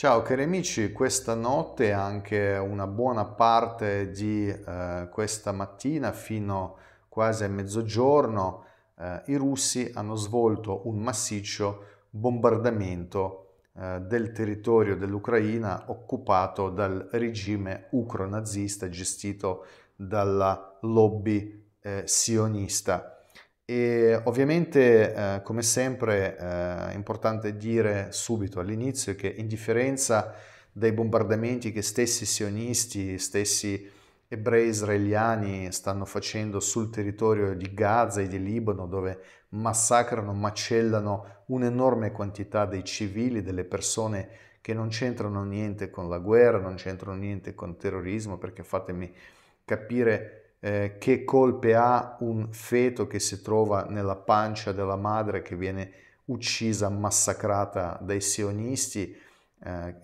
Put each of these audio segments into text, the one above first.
Ciao cari amici, questa notte e anche una buona parte di eh, questa mattina fino quasi a mezzogiorno eh, i russi hanno svolto un massiccio bombardamento eh, del territorio dell'Ucraina occupato dal regime ucronazista gestito dalla lobby eh, sionista. E ovviamente, eh, come sempre, eh, è importante dire subito all'inizio che indifferenza differenza dei bombardamenti che stessi sionisti, stessi ebrei israeliani stanno facendo sul territorio di Gaza e di Libano, dove massacrano, macellano un'enorme quantità dei civili, delle persone che non c'entrano niente con la guerra, non c'entrano niente con il terrorismo, perché fatemi capire eh, che colpe ha un feto che si trova nella pancia della madre che viene uccisa, massacrata dai sionisti, eh, eh,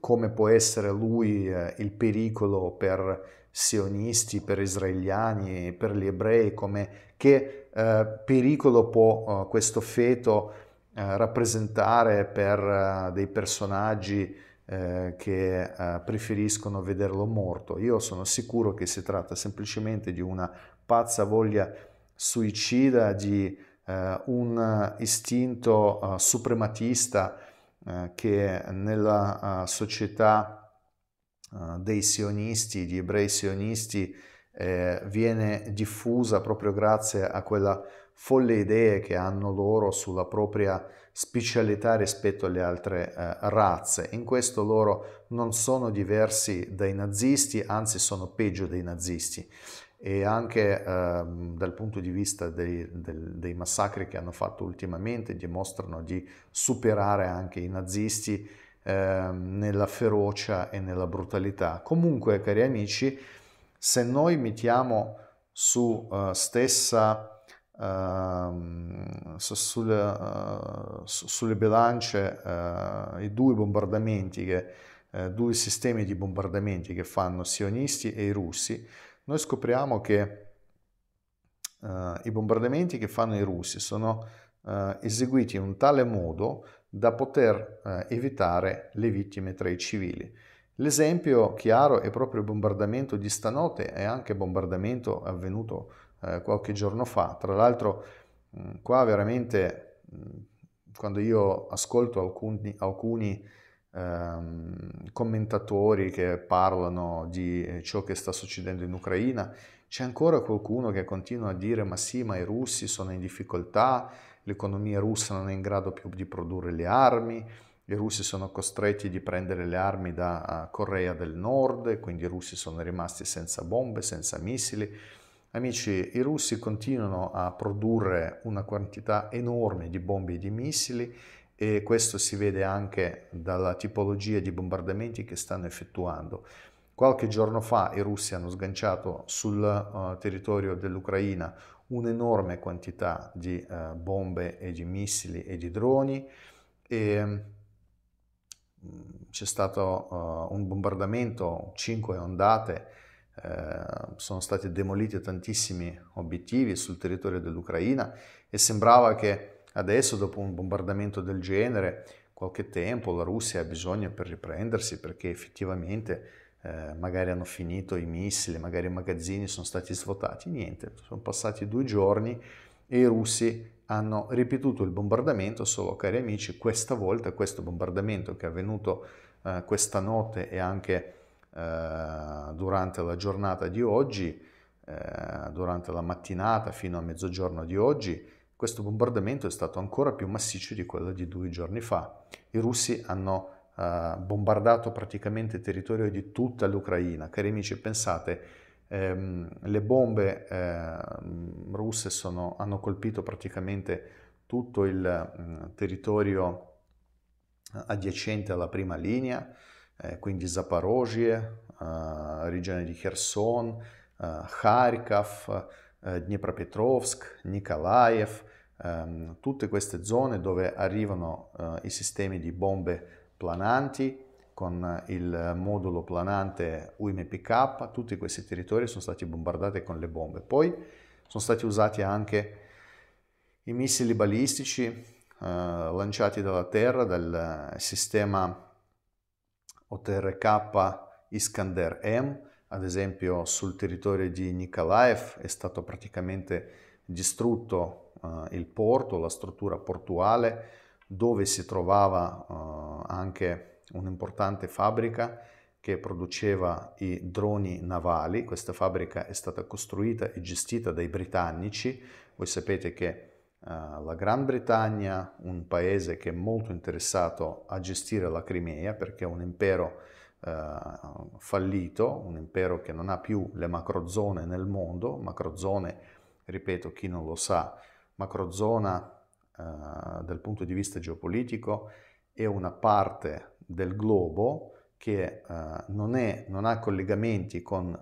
come può essere lui eh, il pericolo per sionisti, per israeliani, per gli ebrei, come, che eh, pericolo può eh, questo feto rappresentare per dei personaggi eh, che eh, preferiscono vederlo morto. Io sono sicuro che si tratta semplicemente di una pazza voglia suicida, di eh, un istinto eh, suprematista eh, che nella eh, società dei sionisti, di ebrei sionisti, viene diffusa proprio grazie a quella folle idee che hanno loro sulla propria specialità rispetto alle altre eh, razze. In questo loro non sono diversi dai nazisti, anzi sono peggio dei nazisti e anche eh, dal punto di vista dei, del, dei, massacri che hanno fatto ultimamente dimostrano di superare anche i nazisti eh, nella ferocia e nella brutalità. Comunque, cari amici, se noi mettiamo su eh, stessa Ehm, sulle, eh, sulle bilance eh, i due bombardamenti, che, eh, due sistemi di bombardamenti che fanno sionisti e i russi, noi scopriamo che i bombardamenti che fanno i russi sono eseguiti in un tale modo da poter evitare le vittime tra i civili. L'esempio chiaro è proprio il bombardamento di stanotte e anche il bombardamento avvenuto eh, qualche giorno fa. Tra l'altro mh, qua veramente mh, quando io ascolto alcuni, alcuni ehm, commentatori che parlano di eh, ciò che sta succedendo in Ucraina, c'è ancora qualcuno che continua a dire ma sì, ma i russi sono in difficoltà, l'economia russa non è in grado più di produrre le armi, i russi sono costretti di prendere le armi da eh, Corea del Nord, quindi i russi sono rimasti senza bombe, senza missili. Amici, i russi continuano a produrre una quantità enorme di bombe e di missili e questo si vede anche dalla tipologia di bombardamenti che stanno effettuando. Qualche giorno fa i russi hanno sganciato sul uh, territorio dell'Ucraina un'enorme quantità di uh, bombe e di missili e di droni e mm, c'è stato uh, un bombardamento, 5 ondate Ehm, sono stati demoliti tantissimi obiettivi sul territorio dell'Ucraina e sembrava che adesso, dopo un bombardamento del genere, qualche tempo la Russia ha bisogno per riprendersi perché effettivamente eh, magari hanno finito i missili, magari i magazzini sono stati svuotati, niente, sono passati due giorni e i russi hanno ripetuto il bombardamento, solo cari amici, questa volta questo bombardamento che è avvenuto eh, questa notte e anche eh, durante la giornata di oggi, eh, durante la mattinata fino a mezzogiorno di oggi, questo bombardamento è stato ancora più massiccio di quello di due giorni fa. I russi hanno eh, bombardato praticamente il territorio di tutta l'Ucraina. Cari amici, pensate, ehm, le bombe ehm, russe sono, hanno colpito praticamente tutto il mh, mm, territorio eh, adiacente alla prima linea, eh, quindi Zaporozhye, eh, regione di Kherson, eh, Kharkov, eh, Dnipropetrovsk, Nikolaev, ehm, tutte queste zone dove arrivano eh, i sistemi di bombe plananti con il modulo planante UMPK, tutti questi territori sono stati bombardati con le bombe. Poi sono stati usati anche i missili balistici eh, lanciati dalla terra dal sistema OTRK Iskander M, ad esempio sul territorio di Nikolaev è stato praticamente distrutto uh, il porto, la struttura portuale dove si trovava uh, anche un'importante fabbrica che produceva i droni navali. Questa fabbrica è stata costruita e gestita dai britannici. Voi sapete che eh, la Gran Bretagna, un paese che è molto interessato a gestire la Crimea perché è un impero uh, fallito, un impero che non ha più le macrozone nel mondo, macrozone, ripeto, chi non lo sa, macrozona uh, eh, dal punto di vista geopolitico è una parte del globo che non, è, non, ha collegamenti con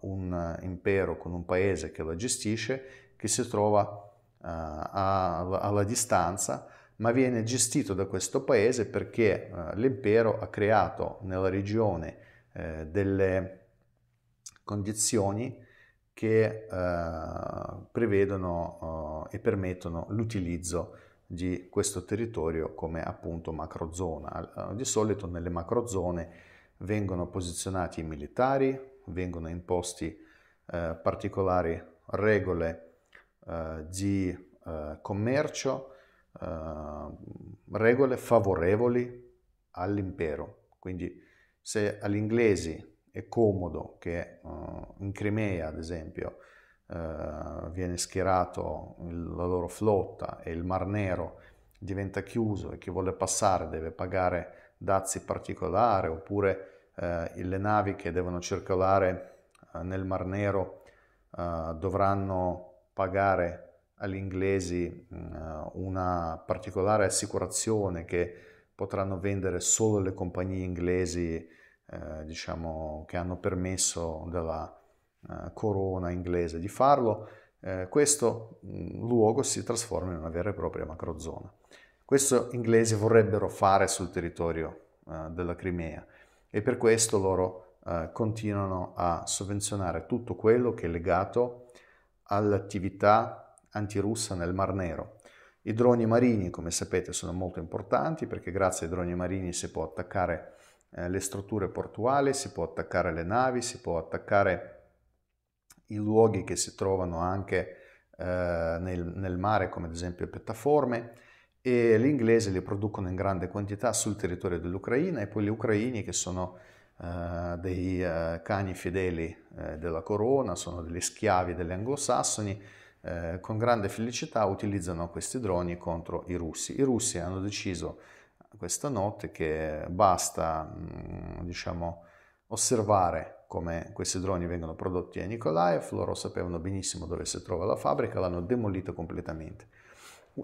un impero, con un paese che la gestisce, che si trova eh, a, alla distanza, ma viene gestito da questo paese perché eh, l'impero ha creato nella regione eh, delle condizioni che prevedono e permettono l'utilizzo di questo territorio come appunto macrozona. Di solito nelle macrozone vengono posizionati i militari, vengono imposti particolari regole eh, di eh, commercio, eh, regole favorevoli all'impero. Quindi se agli inglesi è comodo che in Crimea, ad esempio, viene schierato la loro flotta e il Mar Nero diventa chiuso e chi vuole passare deve pagare dazi particolari oppure le navi che devono circolare nel Mar Nero dovranno pagare agli inglesi mm, eh, una particolare assicurazione che potranno vendere solo le compagnie inglesi eh, diciamo, che hanno permesso dalla eh, corona inglese di farlo, eh, questo mh, mm, luogo si trasforma in una vera e propria macrozona. Questo inglesi vorrebbero fare sul territorio eh, della Crimea e per questo loro eh, continuano a sovvenzionare tutto quello che è legato a all'attività antirussa nel Mar Nero. I droni marini, come sapete, sono molto importanti perché grazie ai droni marini si può attaccare eh, le strutture portuali, si può attaccare le navi, si può attaccare i luoghi che si trovano anche eh, nel, nel mare, come ad esempio piattaforme, e gli inglesi li producono in grande quantità sul territorio dell'Ucraina e poi gli ucraini che sono eh, dei eh, cani fedeli eh, della corona, sono degli schiavi degli anglosassoni, eh, con grande felicità utilizzano questi droni contro i russi. I russi hanno deciso questa notte che basta mh, mm, diciamo, osservare come questi droni vengono prodotti a Nikolaev, loro sapevano benissimo dove si trova la fabbrica, l'hanno demolita completamente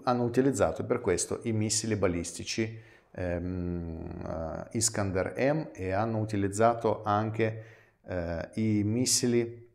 hanno utilizzato per questo i missili balistici ehm, eh, Iskander M e hanno utilizzato anche eh, i missili eh,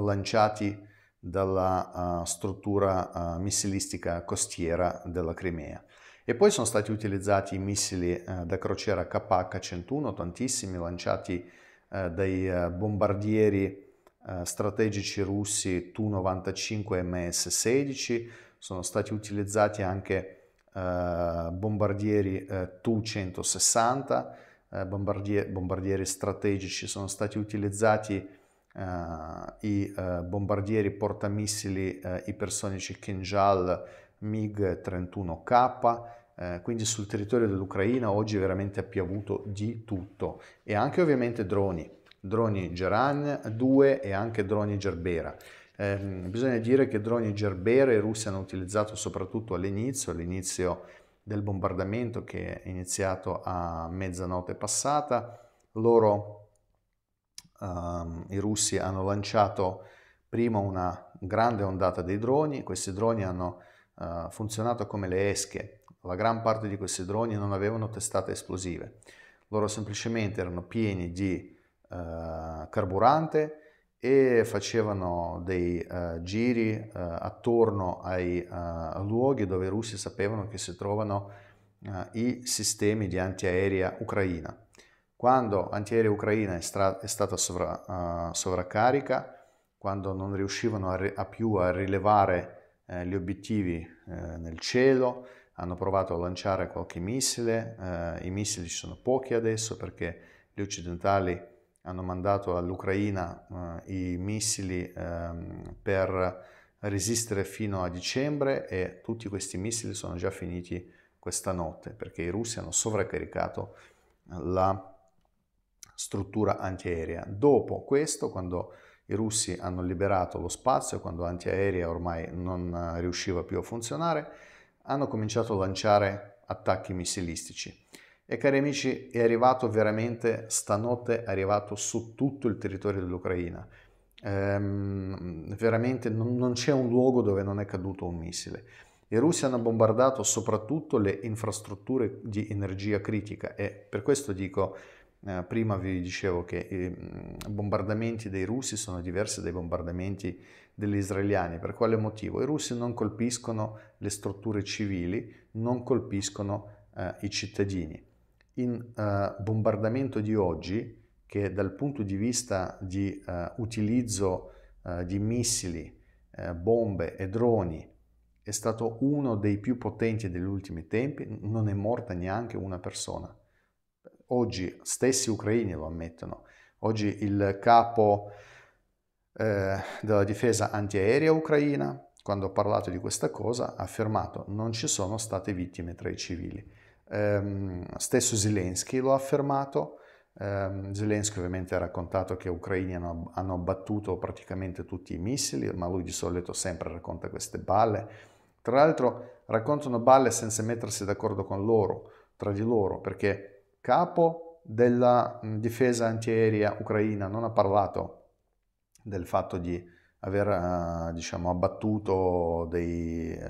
lanciati dalla uh, struttura uh, missilistica costiera della Crimea. E poi sono stati utilizzati i missili uh, da crociera KH-101, tantissimi lanciati dai bombardieri strategici russi Tu-95 MS-16, sono stati utilizzati anche eh, bombardieri eh, Tu-160, eh, bombardier, bombardieri strategici, sono stati utilizzati eh, i eh, bombardieri portamissili ipersonici Kinjal MiG-31K, eh, quindi sul territorio dell'Ucraina oggi veramente è piovuto di tutto e anche ovviamente droni, droni Geran 2 e anche droni Gerbera. Eh, bisogna dire che droni gerbere i russi hanno utilizzato soprattutto all'inizio, all'inizio del bombardamento che è iniziato a mezzanotte passata. Loro, ehm, i russi, hanno lanciato prima una grande ondata dei droni, questi droni hanno eh, funzionato come le esche, la gran parte di questi droni non avevano testate esplosive, loro semplicemente erano pieni di eh, carburante, e facevano dei uh, giri uh, attorno ai uh, luoghi dove i russi sapevano che si trovano i sistemi di antiaerea ucraina. Quando antiaerea ucraina è, stra- è stata sovra- sovraccarica, quando non riuscivano a re- a più a rilevare gli obiettivi nel cielo, hanno provato a lanciare qualche missile, i missili ci sono pochi adesso perché gli occidentali hanno mandato all'Ucraina eh, i missili ehm, per resistere fino a dicembre e tutti questi missili sono già finiti questa notte perché i russi hanno sovraccaricato la struttura antiaerea. Dopo questo, quando i russi hanno liberato lo spazio, quando antiaerea ormai non eh, riusciva più a funzionare, hanno cominciato a lanciare attacchi missilistici. E cari amici, è arrivato veramente stanotte, è arrivato su tutto il territorio dell'Ucraina. Ehm, veramente non, non c'è un luogo dove non è caduto un missile. I russi hanno bombardato soprattutto le infrastrutture di energia critica e per questo dico, eh, prima vi dicevo che i ehm, bombardamenti dei russi sono diversi dai bombardamenti degli israeliani. Per quale motivo? I russi non colpiscono le strutture civili, non colpiscono eh, i cittadini in uh, bombardamento di oggi, che dal punto di vista di uh, utilizzo uh, di missili, bombe e droni è stato uno dei più potenti degli ultimi tempi, non è morta neanche una persona. Oggi stessi ucraini lo ammettono. Oggi il capo eh, della difesa antiaerea ucraina, quando ha parlato di questa cosa, ha affermato non ci sono state vittime tra i civili. Ehm, stesso Zelensky lo ha affermato. Ehm, Zelensky ovviamente ha raccontato che ucraini hanno, hanno abbattuto praticamente tutti i missili, ma lui di solito sempre racconta queste balle. Tra l'altro raccontano balle senza mettersi d'accordo con loro, tra di loro, perché capo della difesa antiaerea ucraina non ha parlato del fatto di aver eh, diciamo, abbattuto dei, eh,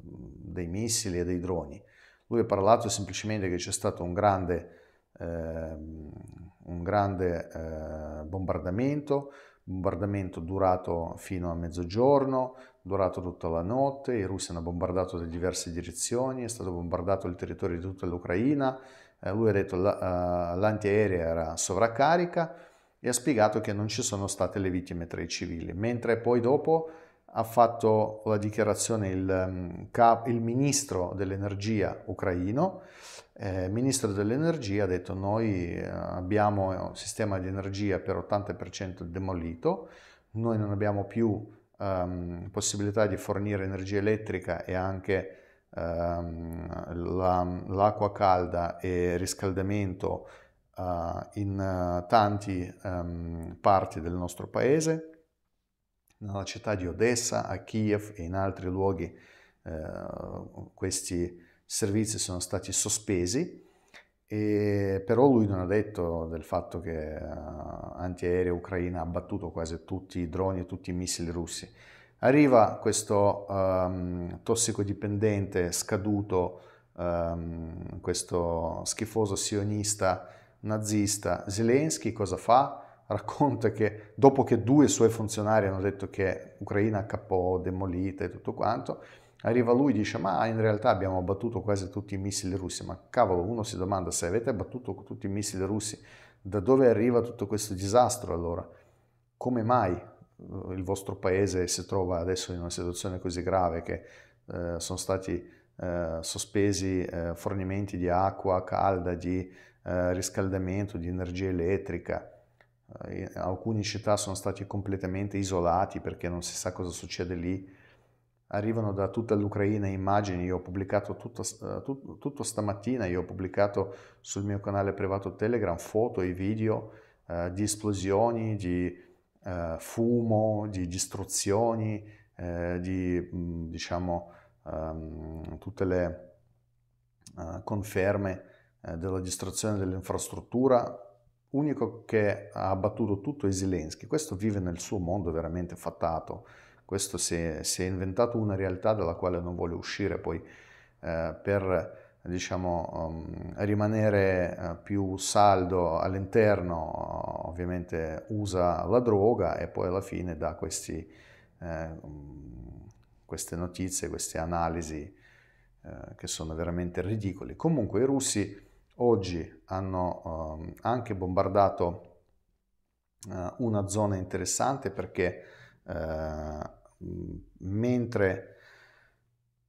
dei missili e dei droni. Lui ha parlato semplicemente che c'è stato un grande, eh, un grande eh, bombardamento, bombardamento durato fino a mezzogiorno, durato tutta la notte, i russi hanno bombardato da diverse direzioni, è stato bombardato il territorio di tutta l'Ucraina, eh, lui ha detto che la, uh, l'antiaerea era sovraccarica e ha spiegato che non ci sono state le vittime tra i civili, mentre poi dopo ha fatto la dichiarazione il, mm, il ministro dell'energia ucraino. Eh, il ministro dell'energia ha detto noi eh, abbiamo un sistema di energia per 80% demolito, noi non abbiamo più ehm, possibilità di fornire energia elettrica e anche ehm, la, l'acqua calda e riscaldamento eh, in eh, tanti ehm, parti del nostro paese nella città di Odessa, a Kiev e in altri luoghi eh, questi servizi sono stati sospesi, e, però lui non ha detto del fatto che eh, antiaerea ucraina ha battuto quasi tutti i droni e tutti i missili russi. Arriva questo ehm, tossicodipendente scaduto, ehm, questo schifoso sionista nazista Zelensky, cosa fa? racconta che dopo che due suoi funzionari hanno detto che Ucraina capo demolita e tutto quanto, arriva lui e dice ma in realtà abbiamo abbattuto quasi tutti i missili russi, ma cavolo uno si domanda se avete abbattuto tutti i missili russi, da dove arriva tutto questo disastro allora? Come mai eh, il vostro paese si trova adesso in una situazione così grave che eh, sono stati eh, sospesi eh, fornimenti di acqua calda, di eh, riscaldamento, di energia elettrica? Eh, alcune città sono state completamente isolate perché non si sa cosa succede lì. Arrivano da tutta l'Ucraina immagini, io ho pubblicato tutto, eh, tutto, tutto stamattina, io ho pubblicato sul mio canale privato Telegram foto e video eh, di esplosioni, di eh, fumo, di distruzioni, di mm, diciamo, um, tutte le conferme della distruzione dell'infrastruttura unico che ha abbattuto tutto è Zelensky. Questo vive nel suo mondo veramente fatato. Questo si è, si è inventato una realtà dalla quale non vuole uscire poi eh, per diciamo, um, rimanere eh, più saldo all'interno, ovviamente usa la droga e poi alla fine dà questi, eh, mm, queste notizie, queste analisi eh, che sono veramente ridicole. Comunque i russi Oggi hanno um, anche bombardato uh, una zona interessante perché uh, mentre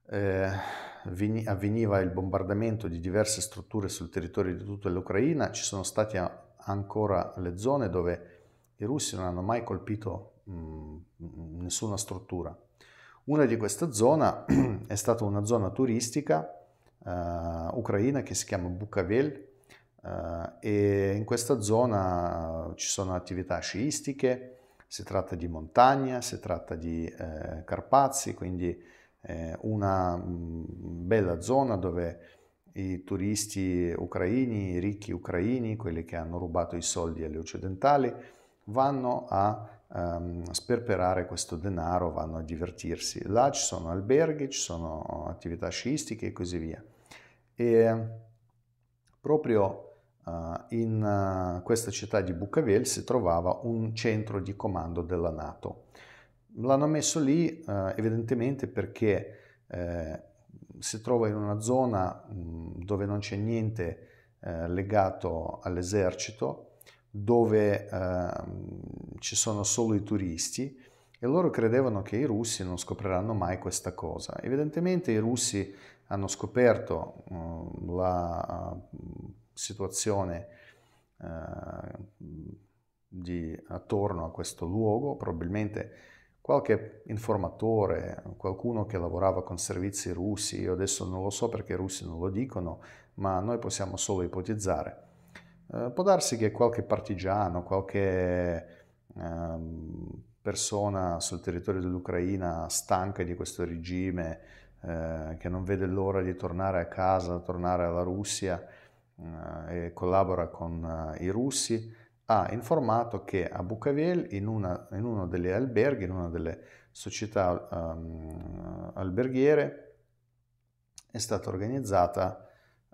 uh, avveniva il bombardamento di diverse strutture sul territorio di tutta l'Ucraina, ci sono state ancora le zone dove i russi non hanno mai colpito mh, mm, nessuna struttura. Una di queste zone è stata una zona turistica eh, ucraina che si chiama Bukavel eh, e in questa zona ci sono attività sciistiche, si tratta di montagna, si tratta di eh, Carpazi, quindi eh, una mh, mm, bella zona dove i turisti ucraini, i ricchi ucraini, quelli che hanno rubato i soldi agli occidentali, vanno a um, sperperare questo denaro, vanno a divertirsi. Là ci sono alberghi, ci sono attività sciistiche e così via. E proprio Uh, in uh, questa città di Bucavel si trovava un centro di comando della Nato. L'hanno messo lì uh, evidentemente perché eh, si trova in una zona mh, mm, dove non c'è niente eh, legato all'esercito dove eh, ci sono solo i turisti e loro credevano che i russi non scopriranno mai questa cosa. Evidentemente i russi hanno scoperto mm, eh, la situazione ehm, di, attorno a questo luogo, probabilmente qualche informatore, qualcuno che lavorava con servizi russi, io adesso non lo so perché i russi non lo dicono, ma noi possiamo solo ipotizzare. Eh, può darsi che qualche partigiano, qualche eh, persona sul territorio dell'Ucraina stanca di questo regime, eh, che non vede l'ora di tornare a casa, tornare alla Russia eh, e collabora con eh, i russi, ha informato che a Bucavel, in, una, in uno degli alberghi, in una delle società um, alberghiere, è stata organizzata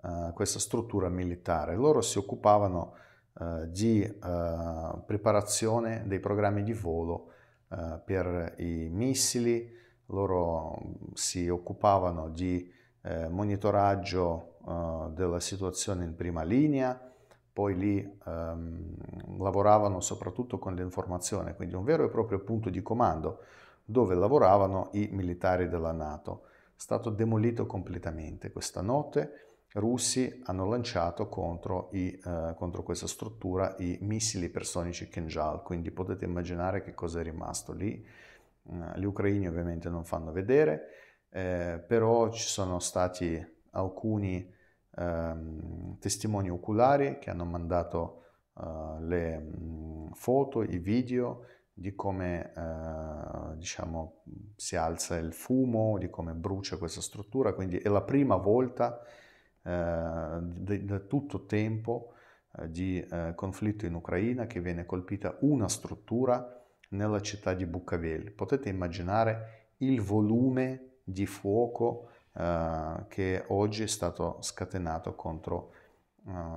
eh, questa struttura militare. Loro si occupavano uh, di eh, preparazione dei programmi di volo per i missili, loro mm, si occupavano di monitoraggio della situazione in prima linea, poi lì um, lavoravano soprattutto con l'informazione, quindi un vero e proprio punto di comando dove lavoravano i militari della Nato. È stato demolito completamente questa notte russi hanno lanciato contro, i, eh, contro questa struttura i missili personici Kinjal, quindi potete immaginare che cosa è rimasto lì. Eh, gli ucraini ovviamente non fanno vedere, eh, però ci sono stati alcuni ehm, testimoni oculari che hanno mandato eh, le mh, mm, foto, i video di come eh, diciamo, si alza il fumo, di come brucia questa struttura, quindi è la prima volta che eh, da tutto tempo eh, di eh, conflitto in Ucraina che viene colpita una struttura nella città di Buccaveli. Potete immaginare il volume di fuoco che oggi è stato scatenato contro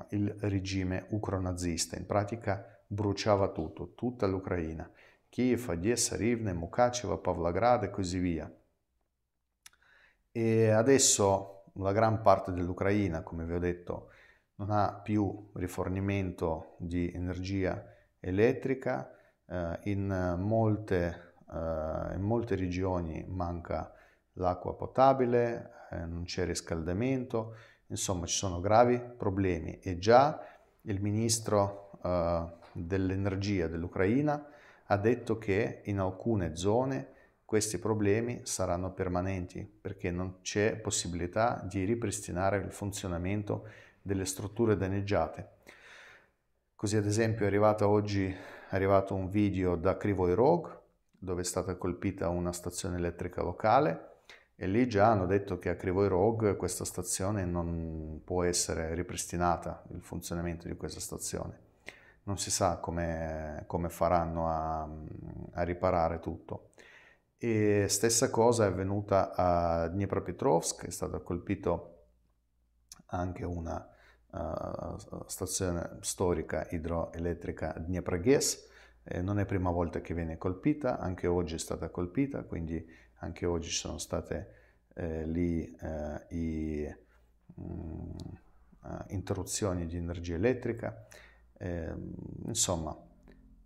il regime ucronazista. In pratica bruciava tutto, tutta l'Ucraina. Kiev, Odessa, Rivne, Mukacheva, Pavlagrad e così via. E adesso la gran parte dell'Ucraina, come vi ho detto, non ha più rifornimento di energia elettrica, eh, in, molte, eh, in, molte, regioni manca l'acqua potabile, eh, non c'è riscaldamento, insomma ci sono gravi problemi e già il ministro eh, dell'energia dell'Ucraina ha detto che in alcune zone questi problemi saranno permanenti perché non c'è possibilità di ripristinare il funzionamento delle strutture danneggiate. Così ad esempio è arrivato oggi è arrivato un video da Crivoi Rog dove è stata colpita una stazione elettrica locale e lì già hanno detto che a Crivoi Rog questa stazione non può essere ripristinata, il funzionamento di questa stazione. Non si sa come, come faranno a, a riparare tutto. E stessa cosa è avvenuta a Dnipropetrovsk, è stato colpito anche una uh, stazione storica idroelettrica Dnieproges, eh, non è la prima volta che viene colpita, anche oggi è stata colpita, quindi anche oggi ci sono state eh, lì eh, i, mh, mm, eh, interruzioni di energia elettrica. Ehm, insomma,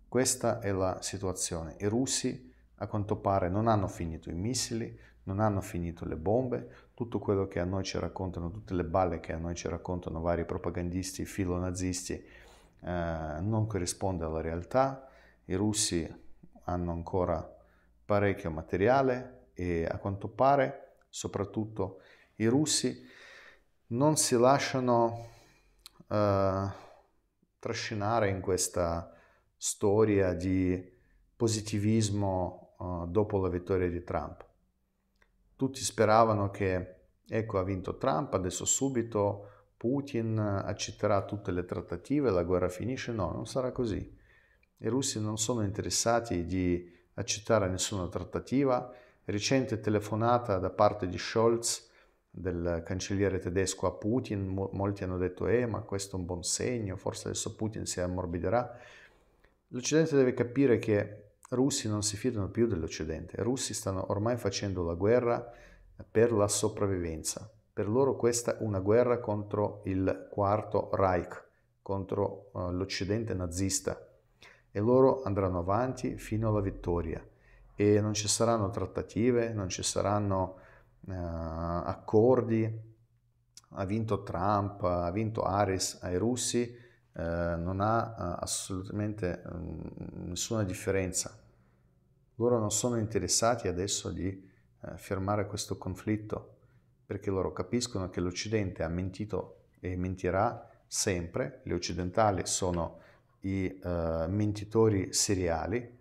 questa è la situazione. I russi a quanto pare non hanno finito i missili, non hanno finito le bombe, tutto quello che a noi ci raccontano, tutte le balle che a noi ci raccontano vari propagandisti filonazisti eh, non corrisponde alla realtà. I russi hanno ancora parecchio materiale e a quanto pare, soprattutto i russi, non si lasciano eh, trascinare in questa storia di positivismo eh, dopo la vittoria di Trump. Tutti speravano che, ecco, ha vinto Trump, adesso subito Putin accetterà tutte le trattative, la guerra finisce. No, non sarà così. I russi non sono interessati di accettare nessuna trattativa. Recente telefonata da parte di Scholz, del cancelliere tedesco a Putin, molti hanno detto, eh, ma questo è un buon segno, forse adesso Putin si ammorbiderà. L'Occidente deve capire che russi non si fidano più dell'Occidente, i russi stanno ormai facendo la guerra per la sopravvivenza. Per loro questa è una guerra contro il quarto Reich, contro uh, l'Occidente nazista e loro andranno avanti fino alla vittoria e non ci saranno trattative, non ci saranno uh, accordi. Ha vinto Trump, ha vinto Aris ai russi, eh, non ha eh, assolutamente mh, mm, nessuna differenza. Loro non sono interessati adesso di eh, fermare questo conflitto perché loro capiscono che l'Occidente ha mentito e mentirà sempre, gli occidentali sono i eh, mentitori seriali,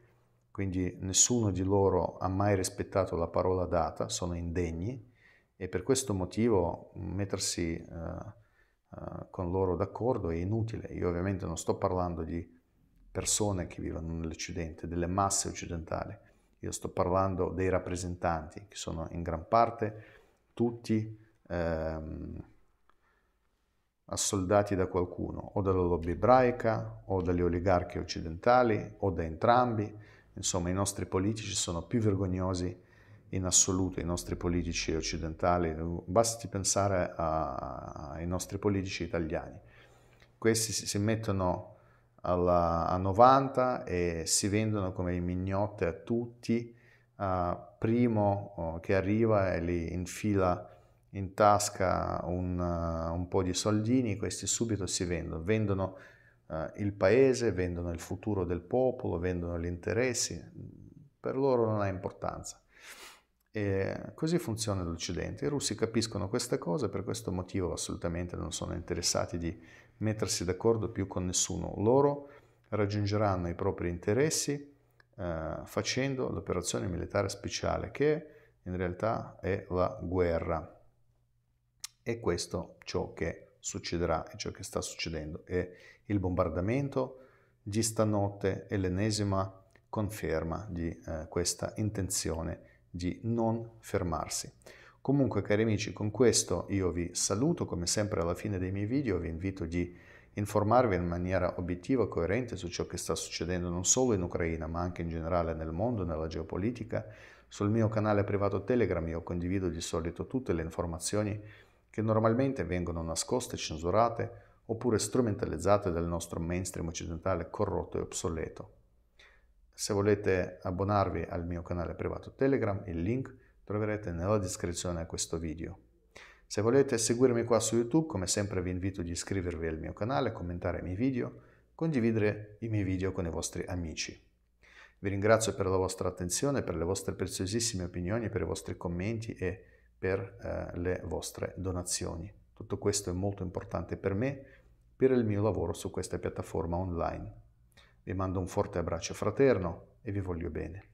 quindi nessuno di loro ha mai rispettato la parola data, sono indegni e per questo motivo mm, mettersi eh, eh, con loro d'accordo è inutile. Io ovviamente non sto parlando di persone che vivono nell'Occidente, delle masse occidentali, io sto parlando dei rappresentanti che sono in gran parte tutti ehm, assoldati da qualcuno, o dalla lobby ebraica, o dagli oligarchi occidentali, o da entrambi. Insomma, i nostri politici sono più vergognosi in assoluto i nostri politici occidentali, basti pensare a, a, ai nostri politici italiani. Questi si, si mettono alla, a 90 e si vendono come i mignotte a tutti, uh, primo oh, che arriva e li infila in tasca un, uh, un, po' di soldini, questi subito si vendono, vendono uh, il paese, vendono il futuro del popolo, vendono gli interessi, per loro non ha importanza. E così funziona l'Occidente. I russi capiscono questa cosa, per questo motivo assolutamente non sono interessati di mettersi d'accordo più con nessuno. Loro raggiungeranno i propri interessi eh, facendo l'operazione militare speciale, che in realtà è la guerra. E questo ciò che succederà e ciò che sta succedendo è il bombardamento di stanotte è l'ennesima conferma di eh, questa intenzione di non fermarsi. Comunque cari amici, con questo io vi saluto, come sempre alla fine dei miei video vi invito di informarvi in maniera obiettiva e coerente su ciò che sta succedendo non solo in Ucraina, ma anche in generale nel mondo, nella geopolitica. Sul mio canale privato Telegram io condivido di solito tutte le informazioni che normalmente vengono nascoste, censurate oppure strumentalizzate dal nostro mainstream occidentale corrotto e obsoleto. Se volete abbonarvi al mio canale privato Telegram, il link troverete nella descrizione a questo video. Se volete seguirmi qua su YouTube, come sempre vi invito ad iscrivervi al mio canale, commentare i miei video, condividere i miei video con i vostri amici. Vi ringrazio per la vostra attenzione, per le vostre preziosissime opinioni, per i vostri commenti e per eh, le vostre donazioni. Tutto questo è molto importante per me, per il mio lavoro su questa piattaforma online. Vi mando un forte abbraccio fraterno e vi voglio bene.